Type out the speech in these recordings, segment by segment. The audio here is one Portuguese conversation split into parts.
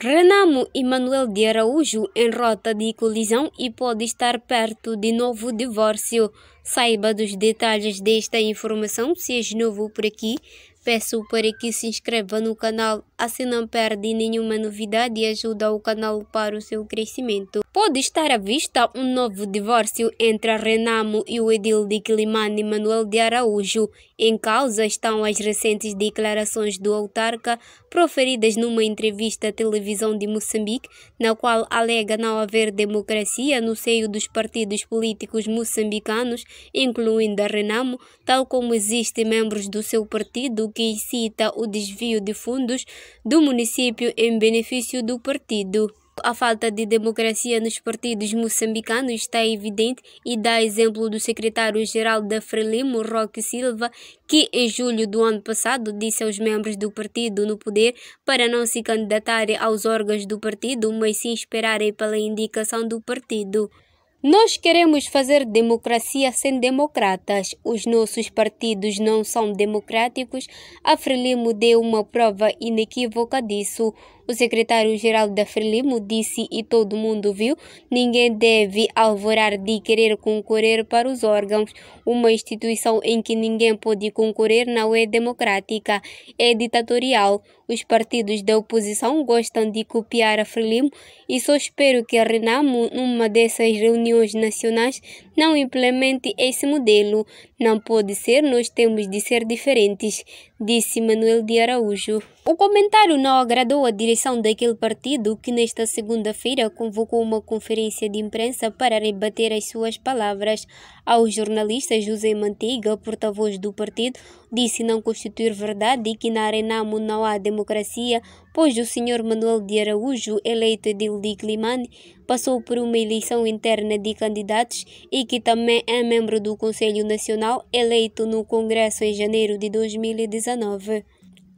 Renamo Manuel de Araújo em rota de colisão e pode estar perto de novo divórcio. Saiba dos detalhes desta informação se és novo por aqui. Peço para que se inscreva no canal, assim não perde nenhuma novidade e ajuda o canal para o seu crescimento. Pode estar à vista um novo divórcio entre a Renamo e o edil de Quilimane Manuel de Araújo. Em causa estão as recentes declarações do autarca proferidas numa entrevista à televisão de Moçambique, na qual alega não haver democracia no seio dos partidos políticos moçambicanos, incluindo a Renamo, tal como existem membros do seu partido que incita o desvio de fundos do município em benefício do partido. A falta de democracia nos partidos moçambicanos está evidente e dá exemplo do secretário-geral da Frelimo, Roque Silva, que em julho do ano passado disse aos membros do partido no poder para não se candidatarem aos órgãos do partido, mas sim esperarem pela indicação do partido. Nós queremos fazer democracia sem democratas. Os nossos partidos não são democráticos. A Frelimo deu uma prova inequívoca disso o secretário-geral da Frelimo disse e todo mundo viu, ninguém deve alvorar de querer concorrer para os órgãos. Uma instituição em que ninguém pode concorrer não é democrática, é ditatorial. Os partidos da oposição gostam de copiar a Frelimo e só espero que a Renamo, numa dessas reuniões nacionais, não implemente esse modelo. Não pode ser, nós temos de ser diferentes, disse Manuel de Araújo. O comentário não agradou a direção direção daquele partido que nesta segunda-feira convocou uma conferência de imprensa para rebater as suas palavras. Ao jornalista José Mantiga, porta-voz do partido, disse não constituir verdade e que na Arenamo não há democracia, pois o senhor Manuel de Araújo, eleito edil de Climane, passou por uma eleição interna de candidatos e que também é membro do Conselho Nacional, eleito no Congresso em janeiro de 2019.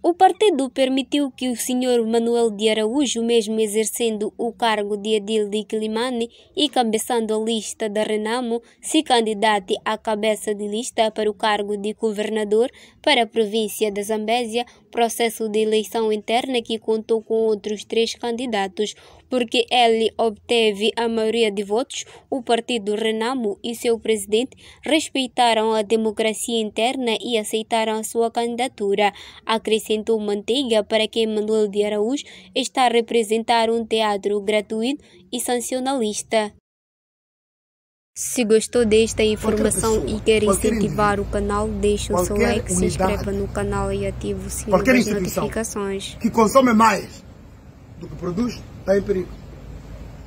O partido permitiu que o senhor Manuel de Araújo, mesmo exercendo o cargo de Adil de Climani e cabeçando a lista da Renamo, se candidate à cabeça de lista para o cargo de governador para a província da Zambésia, processo de eleição interna que contou com outros três candidatos. Porque ele obteve a maioria de votos, o partido Renamo e seu presidente respeitaram a democracia interna e aceitaram a sua candidatura. Acrescentou Quinto Manteiga é para que Manuel de Araújo está a representar um teatro gratuito e sancionalista. Se gostou desta informação pessoa, e quer incentivar o canal, deixe o seu like, unidade, se inscreva no canal e ative o sininho das notificações. Que consome mais do que produz, está em perigo.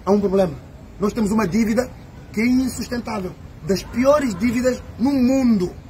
Há um problema. Nós temos uma dívida que é insustentável. Das piores dívidas no mundo.